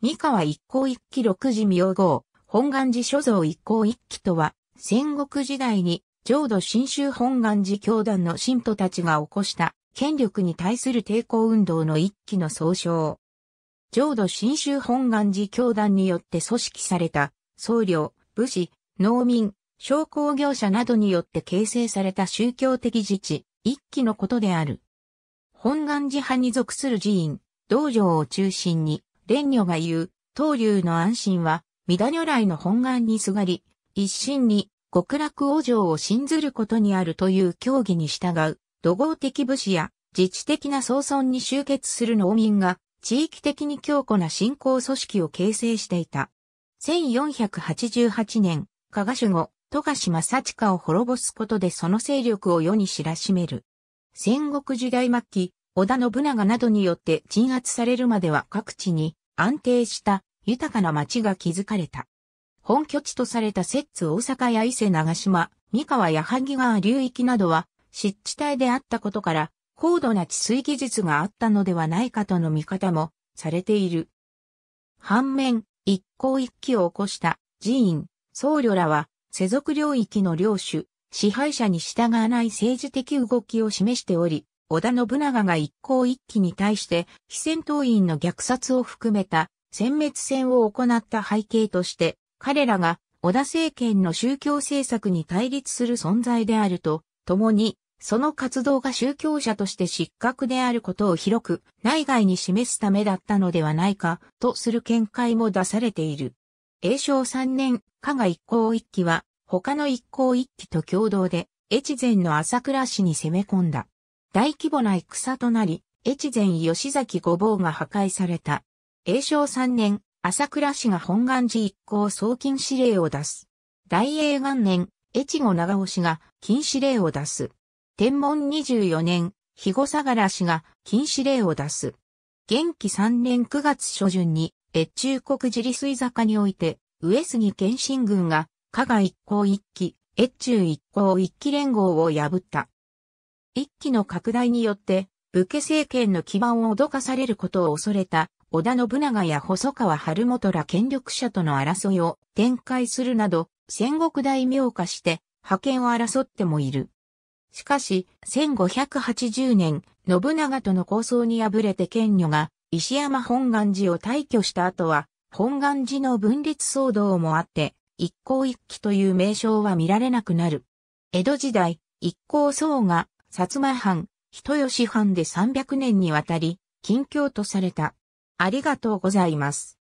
三河一向一揆六時明号、本願寺所蔵一向一揆とは、戦国時代に、浄土真宗本願寺教団の信徒たちが起こした、権力に対する抵抗運動の一揆の総称。浄土真宗本願寺教団によって組織された、僧侶、武士、農民、商工業者などによって形成された宗教的自治、一揆のことである。本願寺派に属する寺院、道場を中心に、蓮女が言う、東流の安心は、乱如来の本願にすがり、一心に極楽往生を信ずることにあるという教義に従う、土豪的武士や自治的な総村に集結する農民が、地域的に強固な信仰組織を形成していた。1488年、加賀守護、富樫正親を滅ぼすことでその勢力を世に知らしめる。戦国時代末期、織田信長などによって鎮圧されるまでは各地に安定した豊かな町が築かれた。本拠地とされた摂津大阪や伊勢長島、三河矢作川流域などは湿地帯であったことから高度な治水技術があったのではないかとの見方もされている。反面、一向一揆を起こした寺院、僧侶らは世俗領域の領主、支配者に従わない政治的動きを示しており、織田信長が一向一揆に対して、非戦闘員の虐殺を含めた、殲滅戦を行った背景として、彼らが織田政権の宗教政策に対立する存在であると、共に、その活動が宗教者として失格であることを広く内外に示すためだったのではないかとする見解も出されている。永正3年、加賀一向一揆は他の一向一揆と共同で越前の朝倉市に攻め込んだ。大規模な戦となり、越前吉崎御坊が破壊された。永正3年、朝倉氏が本願寺一行送金指令を出す。大英元年、越後長尾氏が禁止令を出す。天文24年、肥後相良氏が禁止令を出す。元気3年9月初旬に、越中国自利水坂において、上杉謙信軍が、加賀一行一騎、越中一行一騎連合を破った。一揆の拡大によって、武家政権の基盤を脅かされることを恐れた織田信長や細川晴元ら権力者との争いを展開するなど、戦国大名化して覇権を争ってもいる。しかし、1580年、信長との抗争に敗れて権女が石山本願寺を退去した後は、本願寺の分裂騒動もあって、一向一揆という名称は見られなくなる。江戸時代、一向僧が薩摩藩、人吉藩で300年にわたり、近況とされた。ありがとうございます。